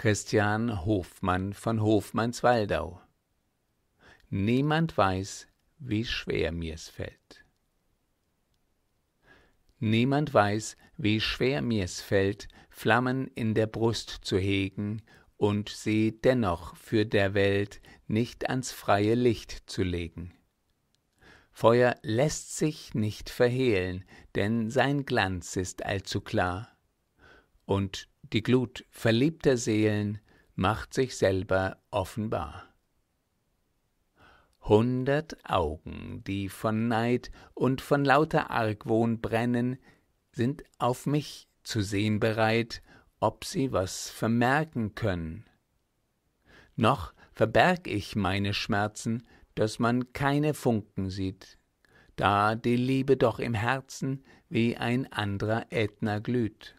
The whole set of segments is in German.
Christian Hofmann von Hofmannswaldau. Niemand weiß, wie schwer mir's fällt. Niemand weiß, wie schwer mir's fällt, Flammen in der Brust zu hegen und sie dennoch für der Welt nicht ans freie Licht zu legen. Feuer lässt sich nicht verhehlen, denn sein Glanz ist allzu klar. Und die Glut verliebter Seelen macht sich selber offenbar. Hundert Augen, die von Neid und von lauter Argwohn brennen, sind auf mich zu sehen bereit, ob sie was vermerken können. Noch verberg ich meine Schmerzen, dass man keine Funken sieht, da die Liebe doch im Herzen wie ein andrer Ätna glüht.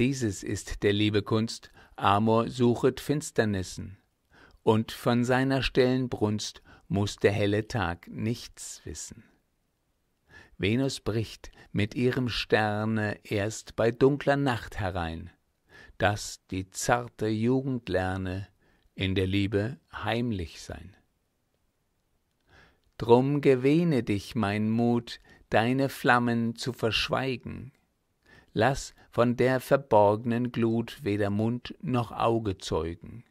Dieses ist der Liebe Kunst, Amor suchet Finsternissen. Und von seiner Stellen Brunst muß der helle Tag nichts wissen. Venus bricht mit ihrem Sterne erst bei dunkler Nacht herein, daß die zarte Jugend lerne, in der Liebe heimlich sein. Drum gewähne dich, mein Mut, deine Flammen zu verschweigen, lass von der verborgnen Glut weder Mund noch Auge zeugen.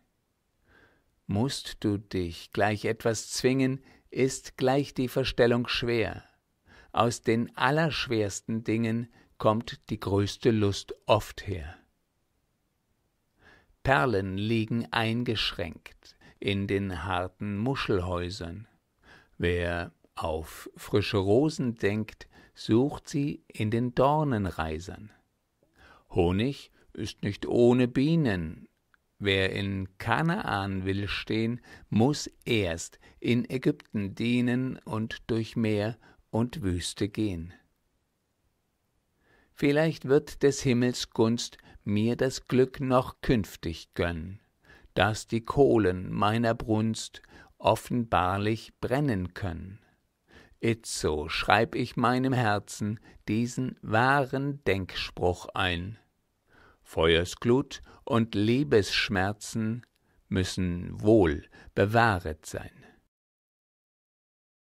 Mußt du dich gleich etwas zwingen, ist gleich die Verstellung schwer. Aus den allerschwersten Dingen kommt die größte Lust oft her. Perlen liegen eingeschränkt in den harten Muschelhäusern. Wer auf frische Rosen denkt, sucht sie in den Dornenreisern. Honig ist nicht ohne Bienen. Wer in Kanaan will stehen, muß erst in Ägypten dienen und durch Meer und Wüste gehen. Vielleicht wird des Himmels Gunst mir das Glück noch künftig gönnen, dass die Kohlen meiner Brunst offenbarlich brennen können. Itzo schreib ich meinem Herzen diesen wahren Denkspruch ein. Feuersglut und Liebesschmerzen müssen wohl bewahret sein.